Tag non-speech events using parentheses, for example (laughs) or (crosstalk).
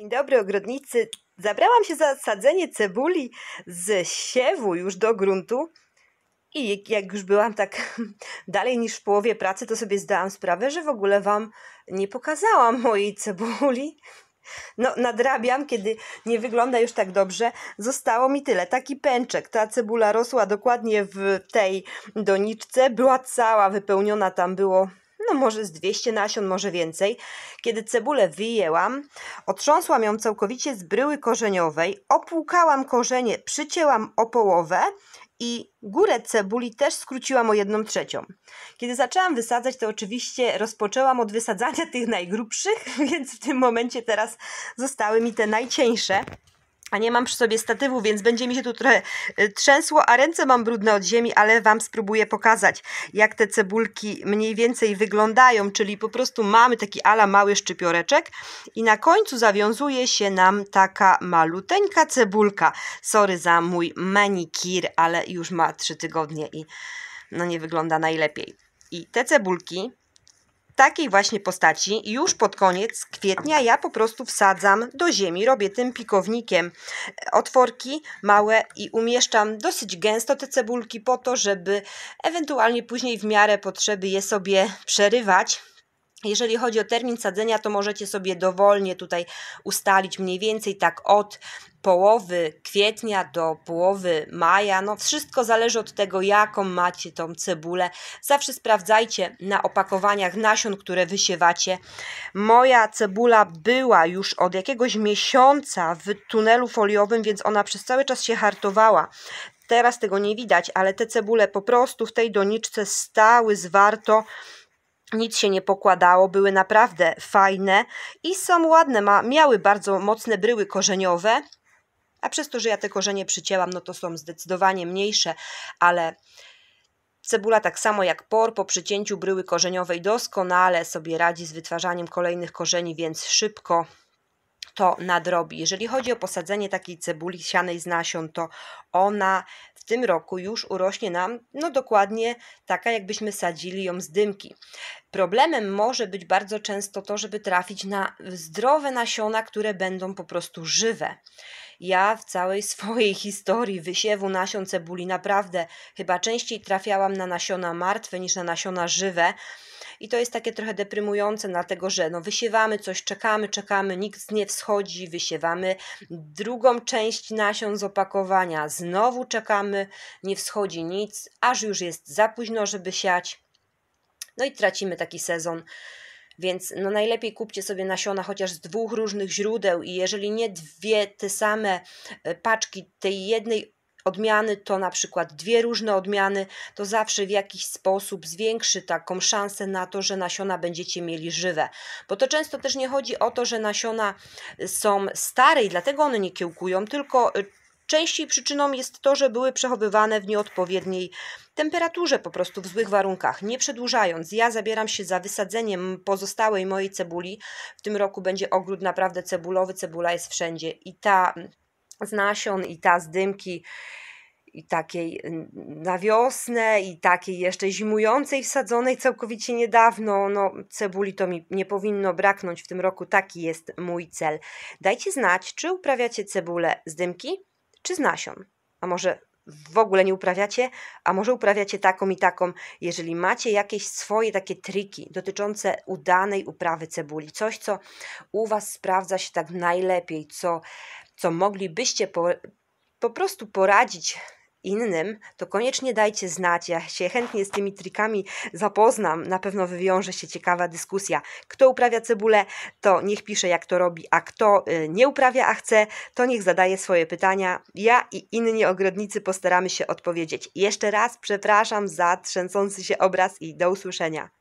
Dzień dobry ogrodnicy. Zabrałam się za sadzenie cebuli z siewu już do gruntu i jak już byłam tak (laughs) dalej niż w połowie pracy, to sobie zdałam sprawę, że w ogóle Wam nie pokazałam (laughs) mojej cebuli. No, nadrabiam, kiedy nie wygląda już tak dobrze. Zostało mi tyle. Taki pęczek. Ta cebula rosła dokładnie w tej doniczce. Była cała wypełniona, tam było no może z 200 nasion, może więcej. Kiedy cebulę wyjęłam, otrząsłam ją całkowicie z bryły korzeniowej, opłukałam korzenie, przycięłam o połowę i górę cebuli też skróciłam o jedną trzecią. Kiedy zaczęłam wysadzać, to oczywiście rozpoczęłam od wysadzania tych najgrubszych, (laughs) więc w tym momencie teraz zostały mi te najcieńsze a nie mam przy sobie statywu, więc będzie mi się tu trochę y, trzęsło, a ręce mam brudne od ziemi, ale Wam spróbuję pokazać, jak te cebulki mniej więcej wyglądają, czyli po prostu mamy taki ala mały szczypioreczek i na końcu zawiązuje się nam taka maluteńka cebulka. Sorry za mój manikir, ale już ma trzy tygodnie i no nie wygląda najlepiej. I te cebulki takiej właśnie postaci już pod koniec kwietnia ja po prostu wsadzam do ziemi, robię tym pikownikiem e, otworki małe i umieszczam dosyć gęsto te cebulki po to, żeby ewentualnie później w miarę potrzeby je sobie przerywać, jeżeli chodzi o termin sadzenia, to możecie sobie dowolnie tutaj ustalić mniej więcej tak od połowy kwietnia do połowy maja. No wszystko zależy od tego, jaką macie tą cebulę. Zawsze sprawdzajcie na opakowaniach nasion, które wysiewacie. Moja cebula była już od jakiegoś miesiąca w tunelu foliowym, więc ona przez cały czas się hartowała. Teraz tego nie widać, ale te cebule po prostu w tej doniczce stały zwarto nic się nie pokładało, były naprawdę fajne i są ładne, ma, miały bardzo mocne bryły korzeniowe, a przez to, że ja te korzenie przycięłam, no to są zdecydowanie mniejsze, ale cebula tak samo jak por po przycięciu bryły korzeniowej doskonale sobie radzi z wytwarzaniem kolejnych korzeni, więc szybko to nadrobi. Jeżeli chodzi o posadzenie takiej cebuli sianej z nasion, to ona w tym roku już urośnie nam no dokładnie taka, jakbyśmy sadzili ją z dymki. Problemem może być bardzo często to, żeby trafić na zdrowe nasiona, które będą po prostu żywe. Ja w całej (laughs) swojej historii wysiewu nasion cebuli naprawdę chyba częściej trafiałam na nasiona martwe niż na nasiona żywe i to jest takie trochę deprymujące, dlatego że no, wysiewamy coś, czekamy, czekamy, nikt nie wschodzi, wysiewamy drugą część nasion z opakowania, znowu czekamy, nie wschodzi nic, aż już jest za późno, żeby siać. No i tracimy taki sezon. Więc no najlepiej kupcie sobie nasiona chociaż z dwóch różnych źródeł i jeżeli nie dwie te same e, paczki tej jednej odmiany, to na przykład dwie różne odmiany, to zawsze w jakiś sposób zwiększy taką szansę na to, że nasiona będziecie mieli żywe. Bo to często też nie chodzi o to, że nasiona y, są stare i dlatego one nie kiełkują, tylko y, częściej przyczyną jest to, że były przechowywane w nieodpowiedniej temperaturze, po prostu w złych warunkach. Nie przedłużając, ja zabieram się za wysadzeniem pozostałej mojej cebuli. W tym roku będzie ogród naprawdę cebulowy, cebula jest wszędzie i ta z nasion i ta z dymki i takiej na wiosnę i takiej jeszcze zimującej, wsadzonej całkowicie niedawno. No, cebuli to mi nie powinno braknąć w tym roku, taki jest mój cel. Dajcie znać, czy uprawiacie cebulę z dymki, czy z nasion. A może w ogóle nie uprawiacie, a może uprawiacie taką i taką. Jeżeli macie jakieś swoje takie triki dotyczące udanej uprawy cebuli, coś, co u Was sprawdza się tak najlepiej, co co moglibyście po, po prostu poradzić innym, to koniecznie dajcie znać. Ja się chętnie z tymi trikami zapoznam. Na pewno wywiąże się ciekawa dyskusja. Kto uprawia cebulę, to niech pisze, jak to robi, a kto y, nie uprawia, a chce, to niech zadaje swoje pytania. Ja i inni ogrodnicy postaramy się odpowiedzieć. Jeszcze raz przepraszam za trzęsący się obraz i do usłyszenia.